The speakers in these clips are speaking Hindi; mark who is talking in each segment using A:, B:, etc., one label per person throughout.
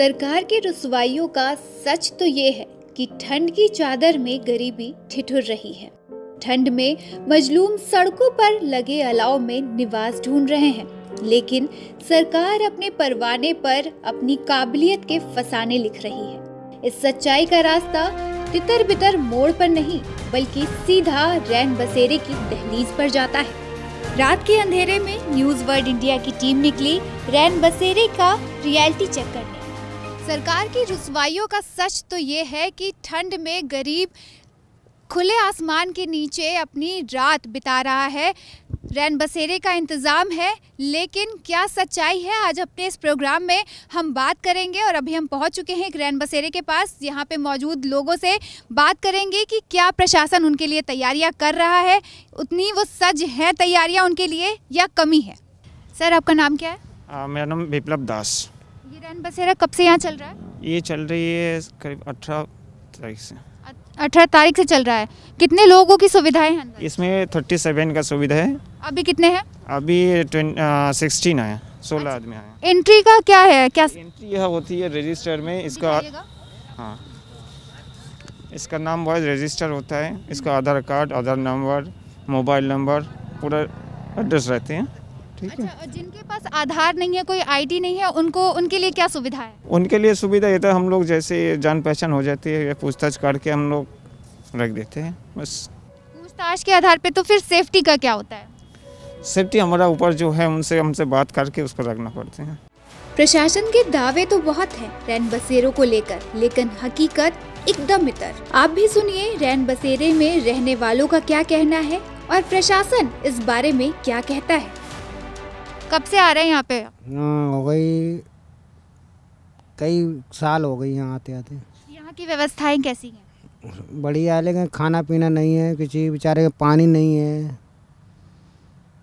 A: सरकार की रसवाइयों का सच तो ये है कि ठंड की चादर में गरीबी ठिठुर रही है ठंड में मजलूम सड़कों पर लगे अलाव में निवास ढूंढ रहे हैं लेकिन सरकार अपने परवाने पर अपनी काबिलियत के फसाने लिख रही है इस सच्चाई का रास्ता तितर बितर मोड़ पर नहीं बल्कि सीधा रैन बसेरे की दहलीज पर जाता है रात के अंधेरे में न्यूज वर्ल्ड इंडिया की टीम निकली रैन बसेरे का रियलिटी चेक करने सरकार की रसवाइयों का सच तो ये है कि ठंड में गरीब खुले आसमान के नीचे अपनी रात बिता रहा है रैन बसेरे का इंतज़ाम है लेकिन क्या सच्चाई है आज अपने इस प्रोग्राम में हम बात करेंगे और अभी हम पहुंच चुके हैं एक रैन बसेरे के पास यहाँ पे मौजूद लोगों से बात करेंगे कि क्या प्रशासन उनके लिए तैयारियाँ कर रहा है उतनी वो सज हैं तैयारियाँ उनके लिए या कमी है सर आपका नाम क्या
B: है मेरा नाम विप्लब दास
A: ईरान बसेरा कब से यहाँ चल रहा है
B: ये चल रही है करीब अठारह तारीख से
A: अठारह तारीख से चल रहा है कितने लोगों की सुविधाएं हैं
B: इसमें थर्टी सेवन का सुविधा है अभी कितने हैं अभी सिक्सटीन आए सोलह अच्छा। आदमी आए एंट्री का क्या है क्या एंट्री यह होती है रजिस्टर में इसका हाँ इसका नाम वाइज रजिस्टर होता है इसका Aadhaar card Aadhaar number mobile number पूरा एड्रेस रहते हैं
A: ठीक अच्छा, है अच्छा, जिनके पास आधार नहीं है कोई आईडी नहीं है उनको उनके लिए क्या सुविधा है
B: उनके लिए सुविधा ये तो हम लोग जैसे जान पहचान हो जाती है या पूछताछ करके हम लोग रख देते हैं बस
A: पूछताछ के आधार पे तो फिर सेफ्टी का क्या होता है
B: सेफ्टी हमारा ऊपर जो है उनसे हमसे बात करके उसको रखना पड़ते हैं
A: प्रशासन के दावे तो बहुत हैं रैन बसेरों को लेकर लेकिन हकीकत एकदम इतर आप भी सुनिए रैन बसेरे में रहने वालों का क्या कहना है और प्रशासन इस बारे में क्या कहता है कब से आ रहे हैं यहाँ पे
C: हाँ, हो गई कई साल हो गई यहाँ आते आते
A: यहाँ की व्यवस्थाएं कैसी
C: हैं बढ़िया है लेकिन खाना पीना नहीं है किसी बेचारे का पानी नहीं है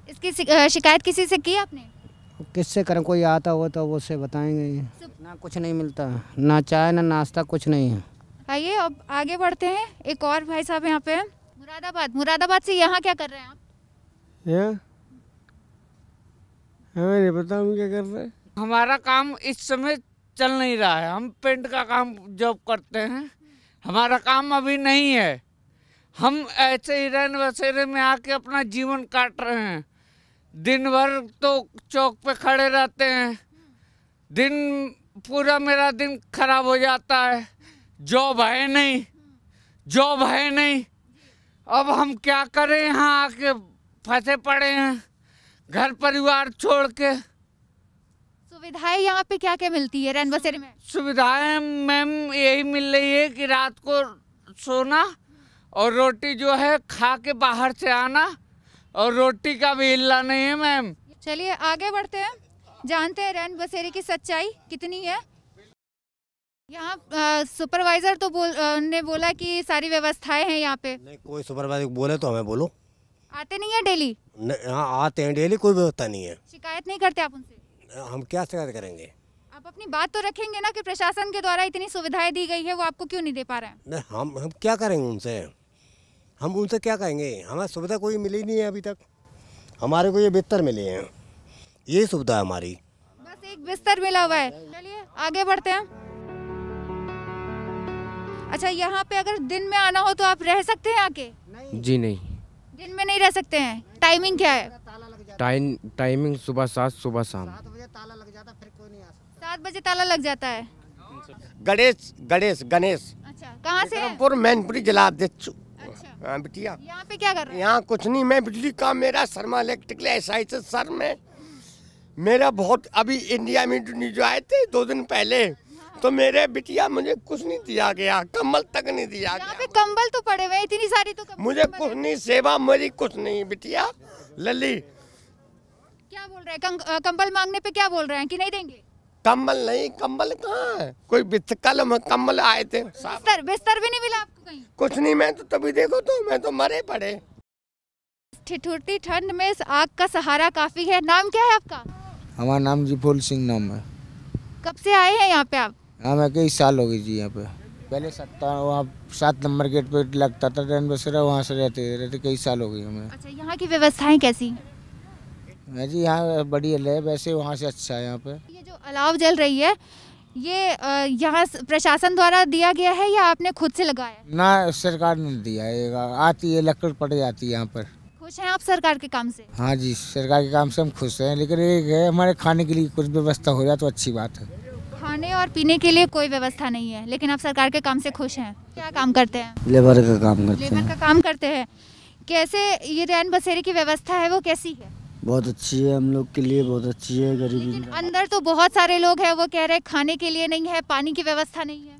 A: इसकी शिकायत किसी से की आपने
C: किससे करें कोई आता हो तो वो से बताएंगे
A: ना कुछ नहीं मिलता ना चाय ना नाश्ता कुछ नहीं है आइए अब आगे बढ़ते हैं एक और भाई साहब यहाँ पे मुरादाबाद मुरादाबाद से यहाँ क्या कर रहे हैं
B: आप हमें नहीं पता हम क्या कर रहे हैं
C: हमारा काम इस समय चल
B: नहीं रहा है हम पेंट का काम जॉब करते हैं हमारा काम अभी नहीं है हम ऐसे ही रैन बसेरे में आके अपना जीवन काट रहे हैं दिन भर तो चौक पे खड़े रहते हैं दिन पूरा
C: मेरा दिन खराब हो जाता है जॉब है नहीं जॉब है नहीं अब हम क्या करें यहाँ आके फंसे पड़े हैं घर परिवार छोड़ के
A: सुविधाएं यहाँ पे क्या क्या मिलती है रैन बसेरे
C: में सुविधाएं मैम यही मिल रही है कि रात को सोना और रोटी जो है खा के बाहर से आना और रोटी का भी हिल्ला नहीं
A: है मैम चलिए आगे बढ़ते हैं जानते हैं रैन बसेरे की सच्चाई कितनी है यहाँ सुपरवाइजर तो बोल ने बोला कि सारी व्यवस्थाएं हैं यहाँ पे नहीं
C: कोई सुपरवाइजर बोले तो हमें बोलो
A: आते नहीं है डेली
C: हाँ आते हैं डेली कोई व्यवस्था नहीं है
A: शिकायत नहीं करते आप उनसे
C: हम क्या शिकायत करेंगे
A: आप अपनी बात तो रखेंगे ना कि प्रशासन के द्वारा इतनी सुविधाएं दी गई है वो आपको क्यों नहीं दे पा रहे
C: हैं हम हम क्या करेंगे उनसे हम उनसे क्या कहेंगे हमें सुविधा कोई मिली नहीं है अभी तक हमारे को ये बिस्तर मिले हैं ये सुविधा है हमारी
A: बस एक बिस्तर मिला हुआ है चलिए आगे बढ़ते हैं अच्छा यहाँ पे अगर दिन में आना हो तो आप रह सकते हैं आके जी नहीं दिन में नहीं रह सकते हैं टाइमिंग क्या है
B: टाइम टाइमिंग सुबह सात सुबह शाम सात बजे ताला लग जाता
A: फिर कोई नहीं आ सकता सात बजे ताला लग जाता
C: है
B: गणेश गणेश गणेश
C: अच्छा कहाँ से पुर मैनपुरी जिला अध्यक्ष अच्छा। हाँ, बिटिया यहाँ पे क्या कर यहाँ कुछ नहीं मैं बिजली का मेरा Sharma electrical S I sir में मेरा बहुत अभी इंडिया में जो आए थे दो दिन पहले तो मेरे बिटिया मुझे कुछ नहीं दिया गया कम्बल तक नहीं दिया गया
A: पे कंबल तो पड़े हुए इतनी सारी तो
C: मुझे तो कुछ नहीं सेवा मेरी कुछ नहीं बिटिया लली क्या
A: बोल रहे हैं कंबल मांगने पे क्या बोल रहे हैं कि नहीं देंगे
C: कंबल नहीं कंबल कहाँ है कोई कल कम्बल आए थे बिस्तर
A: बिस्तर भी नहीं मिला आपको कहीं
C: कुछ नहीं मैं तो तभी देखो तो मैं तो मरे पड़े
A: ठिठुरती ठंड में इस आग का सहारा काफी है नाम क्या है आपका
C: हमारा नाम जी सिंह नाम है
A: कब से आए हैं यहाँ पे आप
C: हाँ मैं कई साल हो गई जी यहाँ पे पहले सत्ता वहाँ सात नंबर गेट पे लगता था ट्रेन रहा वहाँ से रहते रहते कई साल हो गई हमें अच्छा
A: यहाँ की व्यवस्थाएं कैसी
C: मैं हाँ जी यहाँ बढ़िया है वैसे वहाँ से अच्छा है यहाँ पे ये
A: जो अलाव जल रही है ये यहाँ प्रशासन द्वारा दिया गया है या आपने खुद से लगाया
C: ना सरकार ने दिया है आती है लकड़ पड़ जाती है यहाँ पर
A: खुश हैं आप सरकार के काम से
C: हाँ जी सरकार के काम से हम खुश हैं लेकिन एक है हमारे खाने के लिए कुछ व्यवस्था हो जाए तो अच्छी बात है
A: खाने और पीने के लिए कोई व्यवस्था नहीं है लेकिन आप सरकार के काम से खुश हैं क्या काम करते हैं
C: लेबर का काम करते हैं लेबर का
A: काम करते हैं कैसे ये रैन बसेरे की व्यवस्था है वो कैसी है
C: बहुत अच्छी है हम लोग के लिए बहुत अच्छी है गरीबी
A: अंदर तो बहुत सारे लोग हैं वो कह रहे हैं खाने के लिए नहीं है पानी की व्यवस्था नहीं है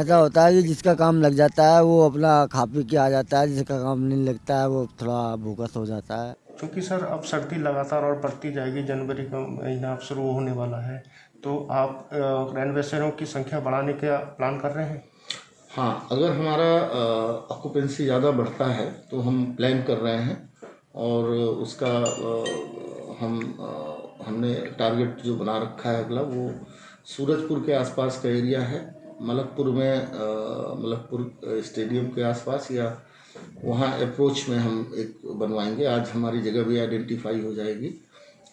C: ऐसा होता है कि जिसका काम लग जाता है वो अपना खा पी के आ जाता है जिसका काम नहीं लगता है वो थोड़ा भूखा हो जाता है क्योंकि सर अब सर्दी लगातार और बढ़ती जाएगी जनवरी का महीना अब शुरू होने वाला है तो आप रेनवेसरों की संख्या बढ़ाने का प्लान कर रहे हैं हाँ अगर हमारा ऑक्यूपेंसी ज़्यादा बढ़ता है तो हम प्लान कर रहे हैं और उसका आ, हम आ, हमने टारगेट जो बना रखा है अगला वो सूरजपुर के आसपास का एरिया है मलकपुर में मलकपुर स्टेडियम के आसपास या वहाँ अप्रोच में हम एक बनवाएंगे आज हमारी जगह भी आइडेंटिफाई हो जाएगी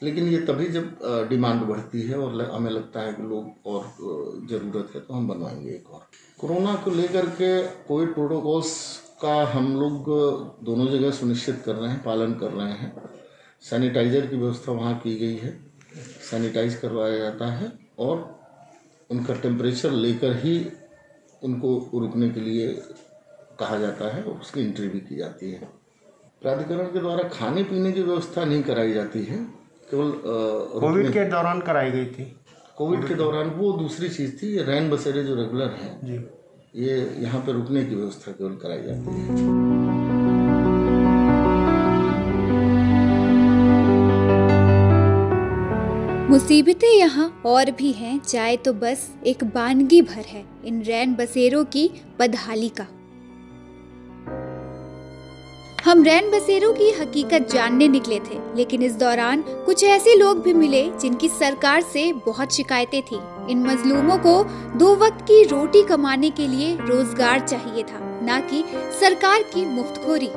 C: लेकिन ये तभी जब डिमांड बढ़ती है और हमें लगता है कि लोग और ज़रूरत है तो हम बनवाएंगे एक और कोरोना को लेकर के कोविड प्रोटोकॉल्स का हम लोग दोनों जगह सुनिश्चित कर रहे हैं पालन कर रहे हैं सैनिटाइजर की व्यवस्था वहाँ की गई है सैनिटाइज करवाया जाता है और उनका टेम्परेचर लेकर ही उनको रुकने के लिए कहा जाता है उसकी एंट्री भी की जाती है प्राधिकरण के द्वारा खाने पीने की व्यवस्था नहीं कराई जाती है केवल कोविड के दौरान कराई गई थी कोविड के दौरान वो दूसरी चीज़ थी ये रैन बसेरे जो रेगुलर है जी ये यहाँ पे रुकने की व्यवस्था केवल कराई जाती है
A: मुसीबतें यहाँ और भी हैं चाहे तो बस एक बानगी भर है इन रैन बसेरों की बदहाली का हम रैन बसेरों की हकीकत जानने निकले थे लेकिन इस दौरान कुछ ऐसे लोग भी मिले जिनकी सरकार से बहुत शिकायतें थी इन मजलूमों को दो वक्त की रोटी कमाने के लिए रोजगार चाहिए था न कि सरकार की मुफ्तखोरी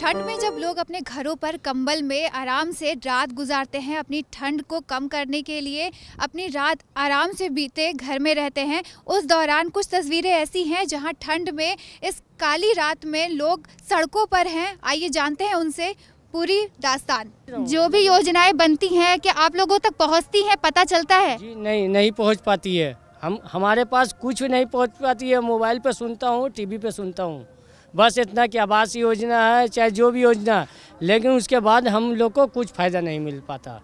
A: ठंड में जब लोग अपने घरों पर कंबल में आराम से रात गुजारते हैं अपनी ठंड को कम करने के लिए अपनी रात आराम से बीते घर में रहते हैं उस दौरान कुछ तस्वीरें ऐसी हैं जहां ठंड में इस काली रात में लोग सड़कों पर हैं आइए जानते हैं उनसे पूरी दास्तान जो भी योजनाएं बनती हैं क्या आप लोगों तक पहुंचती हैं पता चलता है जी
C: नहीं
B: नहीं पहुंच पाती है हम हमारे पास कुछ भी नहीं पहुंच पाती है मोबाइल पे सुनता हूँ टीवी पे सुनता हूँ बस इतना कि आवास योजना है चाहे जो भी योजना लेकिन उसके बाद हम लोग को कुछ फ़ायदा नहीं मिल पाता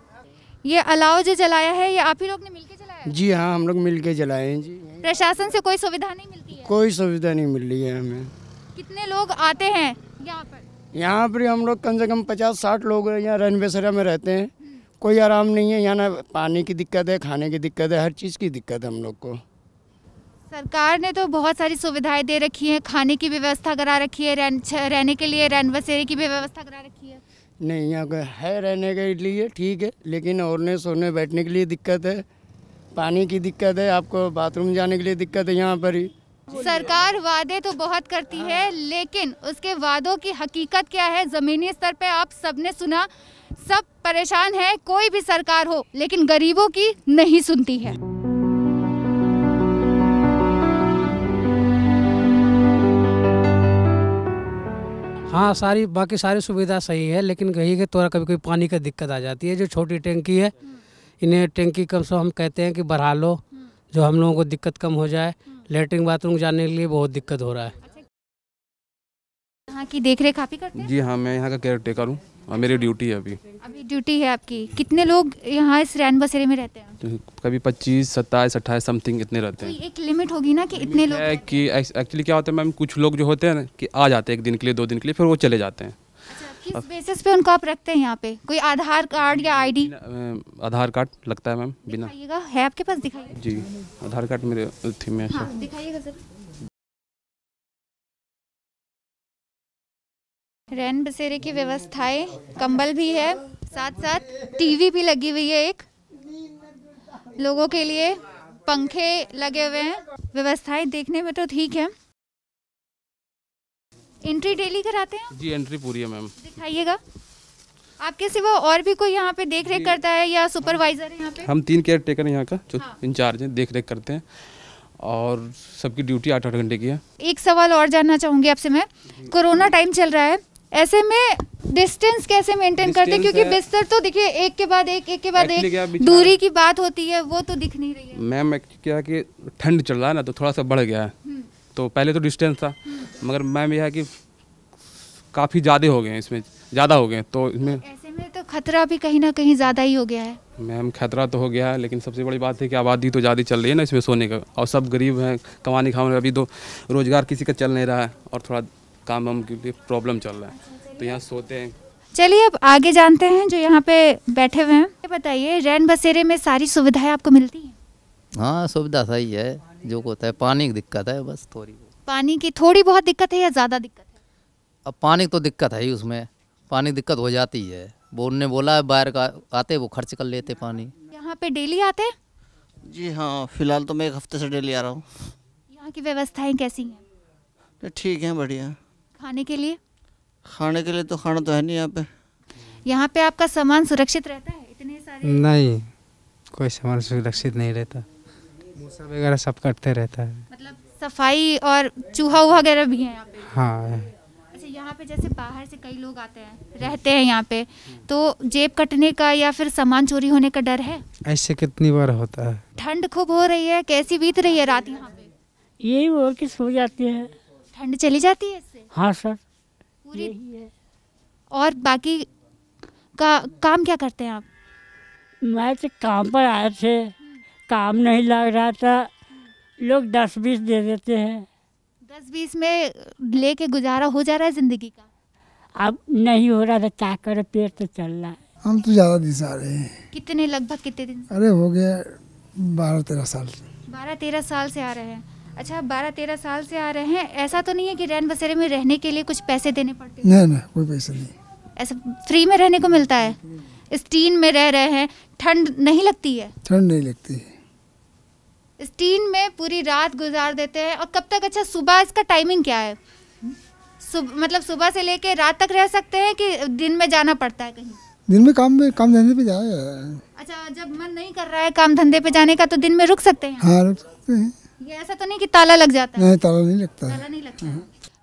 A: ये अलाव जो जलाया है ये आप ही लोग ने मिल
B: जलाया जी हाँ हम लोग मिल जलाए हैं जी
A: प्रशासन से कोई सुविधा नहीं
B: मिलती है कोई सुविधा नहीं मिल रही है हमें
A: कितने लोग आते हैं यहाँ
B: पर यहाँ पर हम लोग कम से कम पचास साठ लोग यहाँ रनबेसरा में रहते हैं कोई आराम नहीं है यहाँ ना पानी की दिक्कत है खाने की दिक्कत है हर चीज़ की दिक्कत है हम लोग को
A: सरकार ने तो बहुत सारी सुविधाएं दे रखी हैं खाने की व्यवस्था करा रखी है रहन, रहने के लिए रैन बसेरे की भी व्यवस्था करा रखी
B: है नहीं यहाँ का है रहने के लिए ठीक है लेकिन ओढ़ने सोने बैठने के लिए दिक्कत है पानी की दिक्कत है आपको बाथरूम जाने के लिए दिक्कत है यहाँ पर ही
A: सरकार वादे तो बहुत करती है हाँ। लेकिन उसके वादों की हकीकत क्या है ज़मीनी स्तर पे आप सबने सुना सब परेशान है कोई भी सरकार हो लेकिन गरीबों की नहीं सुनती है
C: हाँ सारी बाकी सारी सुविधा सही है लेकिन कहीं के थोड़ा कभी कभी पानी का दिक्कत आ जाती है जो छोटी टैंकी है हम्म। इन्हें टैंकी कम से हम कहते हैं कि बढ़ा लो हम्म। जो हम लोगों को दिक्कत कम हो जाए लेटरिन बाथरूम जाने के लिए बहुत दिक्कत हो रहा है
A: यहाँ की देख रेख आप ही करते
D: हैं जी हाँ मैं यहाँ का केयर टेकर हूँ और मेरी ड्यूटी है अभी
A: अभी ड्यूटी है आपकी कितने लोग यहाँ इस रैन बसेरे में रहते
D: हैं तो कभी पच्चीस सत्ताईस अट्ठाईस समथिंग इतने रहते हैं
A: एक लिमिट होगी ना कि इतने लोग
D: कि एक्चुअली क्या होता है मैम कुछ लोग जो होते हैं ना कि आ जाते हैं एक दिन के लिए दो दिन के लिए फिर वो चले जाते हैं किस
A: बेसिस पे उनको आप रखते हैं यहाँ पे कोई आधार कार्ड या आईडी
D: आधार कार्ड लगता है मैम बिना
A: है आपके पास दिखाइए जी
D: आधार कार्ड मेरे थी में हाँ,
A: रैन बसेरे की व्यवस्थाएं कंबल भी है साथ साथ टीवी भी लगी हुई है एक लोगों के लिए पंखे लगे हुए हैं व्यवस्थाएं देखने में तो ठीक है एंट्री डेली कराते हैं
D: जी एंट्री पूरी है मैम
A: दिखाइएगा आपके सिवा और भी कोई यहाँ पे देख रेख करता है या सुपरवाइजर है यहाँ
D: पे हम तीन केयर टेकर यहाँ का जो हाँ। इंचार्ज है देख रेख करते हैं और सबकी ड्यूटी आठ आठ घंटे की है
A: एक सवाल और जानना चाहूंगी आपसे मैं कोरोना टाइम चल रहा है ऐसे में डिस्टेंस कैसे मेंटेन करते हैं क्योंकि बिस्तर तो देखिए एक के बाद एक एक के बाद एक दूरी की बात होती है वो तो दिख नहीं रही
D: है मैम क्या कि ठंड चल रहा है ना तो थोड़ा सा बढ़ गया है तो पहले तो डिस्टेंस था मगर मैम यह है कि काफ़ी ज़्यादा हो गए हैं इसमें ज़्यादा हो गए तो इसमें ऐसे
A: में तो खतरा भी कहीं ना कहीं ज़्यादा ही हो गया है
D: मैम खतरा तो हो गया है लेकिन सबसे बड़ी बात है कि आबादी तो ज़्यादा चल रही है ना इसमें सोने का और सब गरीब हैं कमाने खाने अभी तो रोज़गार किसी का चल नहीं रहा है और थोड़ा काम वाम के लिए प्रॉब्लम चल रहा है तो यहाँ सोते हैं
A: चलिए अब आगे जानते हैं जो यहाँ पे बैठे हुए हैं बताइए रैन बसेरे में सारी सुविधाएं आपको मिलती हैं
C: हाँ सुविधा सही है जो होता है पानी की दिक्कत है बस थोड़ी
A: पानी की थोड़ी बहुत दिक्कत है या ज़्यादा दिक्कत है
C: अब पानी तो दिक्कत है ही उसमें पानी दिक्कत हो जाती है वो उनने बोला है बाहर का आते वो खर्च कर लेते पानी
A: यहाँ पे डेली आते
C: जी
B: हाँ फिलहाल तो मैं एक हफ्ते से डेली आ रहा हूँ
A: यहाँ की व्यवस्थाएं कैसी
B: हैं ठीक है बढ़िया खाने के लिए खाने के लिए तो खाना तो है नहीं यहाँ पे
A: यहाँ पे आपका सामान सुरक्षित रहता है
D: इतने सारे नहीं कोई सामान सुरक्षित नहीं रहता मूसा वगैरह सब कटते रहता है
A: मतलब सफाई और चूहा वगैरह भी है यहाँ
D: पे हाँ
A: अच्छा यहाँ पे जैसे बाहर से कई लोग आते हैं रहते हैं यहाँ पे तो जेब कटने का या फिर सामान चोरी होने का डर है
D: ऐसे कितनी बार होता है
A: ठंड खूब हो रही है कैसी बीत रही है रात यहाँ पे
C: यही वो कि सो जाती है
A: ठंड चली जाती है इससे हाँ सर पूरी और बाकी का काम क्या करते हैं आप मैं तो काम पर आए थे काम नहीं लग रहा था लोग दस बीस दे देते हैं दस बीस में लेके गुजारा हो जा रहा है ज़िंदगी का अब नहीं हो रहा था तो क्या करो पेट तो चल रहा है
C: हम तो ज़्यादा दिन आ रहे हैं
A: कितने लगभग कितने दिन
C: अरे हो गया बारह तेरह साल से
A: बारह तेरह साल से आ रहे हैं अच्छा आप बारह तेरह साल से आ रहे हैं ऐसा तो नहीं है कि रैन बसेरे में रहने के लिए कुछ पैसे देने पड़ते
C: नहीं नहीं कोई पैसे नहीं
A: ऐसा फ्री में रहने को मिलता है इस टीन में रह रहे हैं ठंड नहीं लगती है
C: ठंड नहीं लगती है
A: स्टीन में पूरी रात गुजार देते हैं और कब तक अच्छा सुबह इसका टाइमिंग क्या है सुब, मतलब सुबह से लेके रात तक रह सकते हैं कि दिन में जाना पड़ता है कहीं
C: दिन में काम में काम धंधे पे जाए अच्छा
A: जब मन नहीं कर रहा है काम धंधे पे जाने का तो दिन में रुक सकते हैं हाँ रुक सकते हैं ये ऐसा तो नहीं कि ताला लग जाता
C: है नहीं ताला नहीं लगता ताला नहीं लगता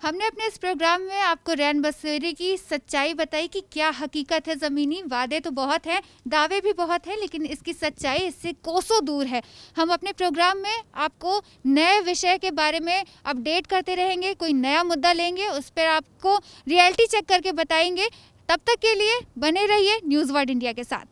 A: हमने अपने इस प्रोग्राम में आपको रैन बसेरी की सच्चाई बताई कि क्या हकीकत है ज़मीनी वादे तो बहुत हैं दावे भी बहुत हैं लेकिन इसकी सच्चाई इससे कोसों दूर है हम अपने प्रोग्राम में आपको नए विषय के बारे में अपडेट करते रहेंगे कोई नया मुद्दा लेंगे उस पर आपको रियलिटी चेक करके बताएंगे तब तक के लिए बने रहिए न्यूज़ वर्ड इंडिया के साथ